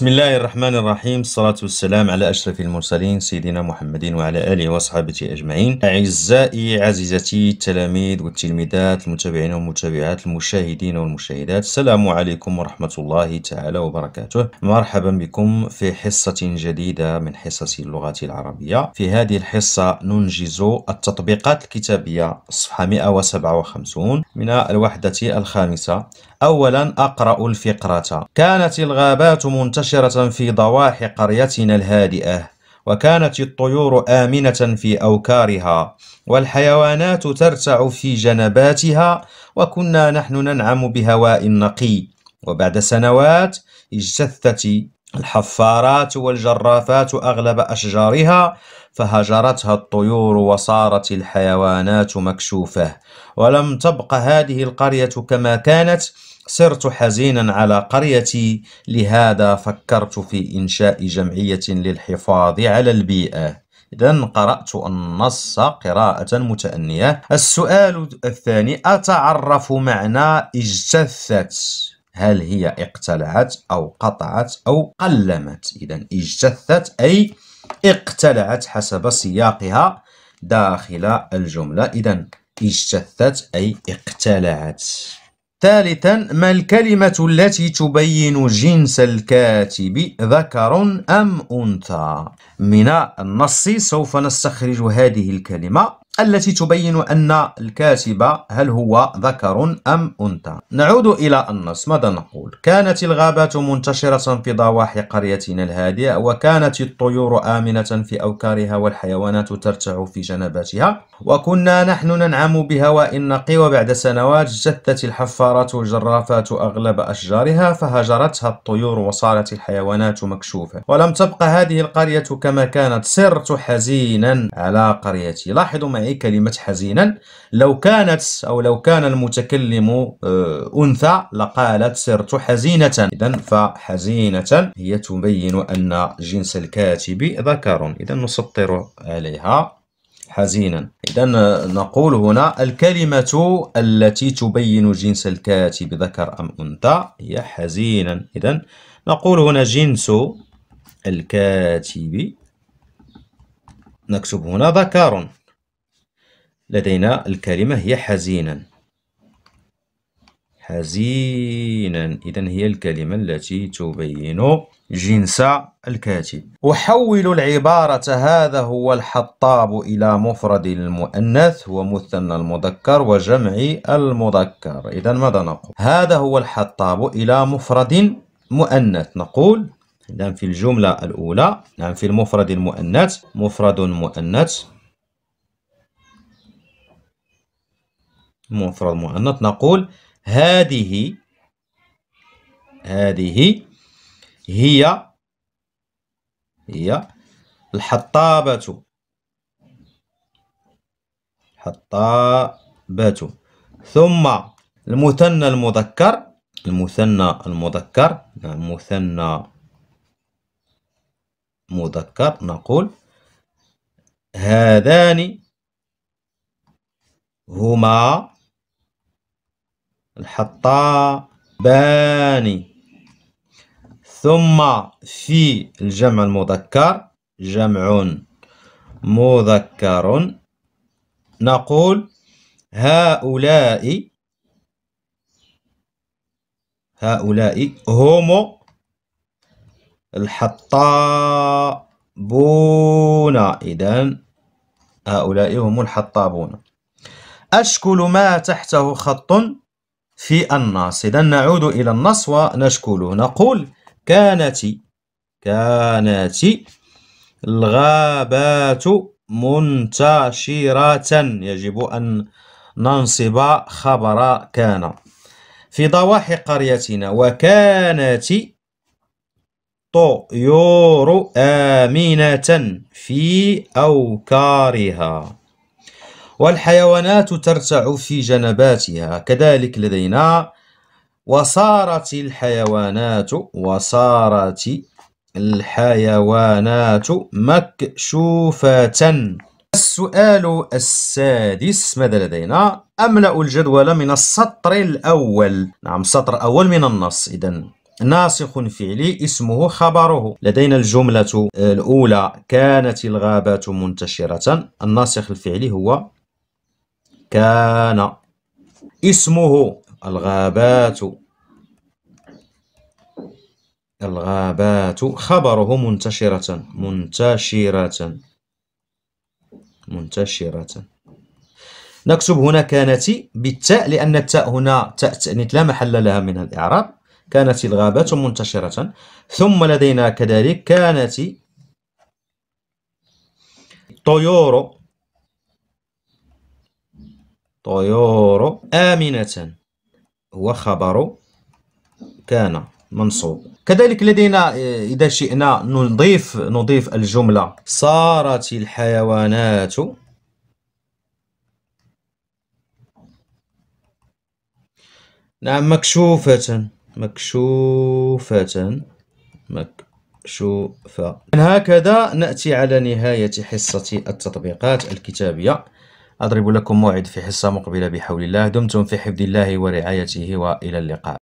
بسم الله الرحمن الرحيم الصلاة والسلام على أشرف المرسلين سيدنا محمد وعلى آله وصحابته أجمعين أعزائي عزيزتي التلاميذ والتلميذات المتابعين والمتابعات المشاهدين والمشاهدات السلام عليكم ورحمة الله تعالى وبركاته مرحبا بكم في حصة جديدة من حصص اللغة العربية في هذه الحصة ننجز التطبيقات الكتابية صفحة 157 من الوحدة الخامسة أولا أقرأ الفقرة كانت الغابات منتشرة مباشرة في ضواحي قريتنا الهادئة وكانت الطيور آمنة في أوكارها والحيوانات ترتع في جنباتها وكنا نحن ننعم بهواء نقي وبعد سنوات اجتثت الحفارات والجرافات أغلب أشجارها فهجرتها الطيور وصارت الحيوانات مكشوفة ولم تبق هذه القرية كما كانت صرت حزينا على قريتي لهذا فكرت في إنشاء جمعية للحفاظ على البيئة إذا قرأت النص قراءة متأنية السؤال الثاني أتعرف معنى اجتثت هل هي اقتلعت أو قطعت أو قلمت إذا اجتثت أي اقتلعت حسب سياقها داخل الجملة إذا اجتثت أي اقتلعت ثالثا ما الكلمة التي تبين جنس الكاتب ذكر أم أنثى من النص سوف نستخرج هذه الكلمة التي تبين أن الكاتب هل هو ذكر أم أنثى نعود إلى النص ماذا نقول كانت الغابات منتشرة في ضواحي قريتنا الهادئة وكانت الطيور آمنة في أوكارها والحيوانات ترتع في جنباتها وكنا نحن ننعم بهواء نقي وبعد سنوات جثت الحفارات والجرافات أغلب أشجارها فهجرتها الطيور وصارت الحيوانات مكشوفة ولم تبقى هذه القرية كما كانت صرت حزينا على قريتي لاحظوا معي كلمة حزينا لو كانت أو لو كان المتكلم آه، أنثى لقالت سرت حزينة إذا فحزينة هي تبين أن جنس الكاتب ذكر إذا نسطر عليها حزينا إذا نقول هنا الكلمة التي تبين جنس الكاتب ذكر أم أنثى هي حزينا إذا نقول هنا جنس الكاتب نكتب هنا ذكر لدينا الكلمة هي حزينا حزينا إذا هي الكلمة التي تبين جنس الكاتب أحول العبارة هذا هو الحطاب إلى مفرد المؤنث ومثنى المذكر وجمع المذكر إذا ماذا نقول هذا هو الحطاب إلى مفرد مؤنث نقول إذا في الجملة الأولى نعم في المفرد المؤنث مفرد مؤنث مفرد مؤنث نقول هذه هذه هي هي الحطابة حطابة ثم المثنى المذكر المثنى المذكر المثنى مذكر نقول هذان هما الحطاباني ثم في الجمع المذكر جمع مذكر نقول هؤلاء هؤلاء هم الحطابون إذا هؤلاء هم الحطابون أشكل ما تحته خط في النص إذا نعود إلى النص ونشكله نقول كانت كانت الغابات منتشرة يجب أن ننصب خبر كان في ضواحي قريتنا وكانت طيور آمنة في أوكارها والحيوانات ترتع في جنباتها كذلك لدينا وصارت الحيوانات وصارت الحيوانات مكشوفة السؤال السادس ماذا لدينا؟ أملأ الجدول من السطر الأول نعم سطر أول من النص إذا ناسخ فعلي اسمه خبره لدينا الجملة الأولى كانت الغابات منتشرة الناسخ الفعلي هو كان اسمه الغابات الغابات خبره منتشرة منتشرة منتشرة نكتب هنا كانت بالتاء لأن التاء هنا تاء لا محل لها من الإعراب كانت الغابات منتشرة ثم لدينا كذلك كانت طيور طيور آمنة هو خبر كان منصوب كذلك لدينا آه، إذا شئنا نضيف نضيف الجملة صارت الحيوانات نعم مكشوفة مكشوفة مكشوفة هكذا نأتي على نهاية حصة التطبيقات الكتابية أضرب لكم موعد في حصة مقبلة بحول الله دمتم في حفظ الله ورعايته وإلى اللقاء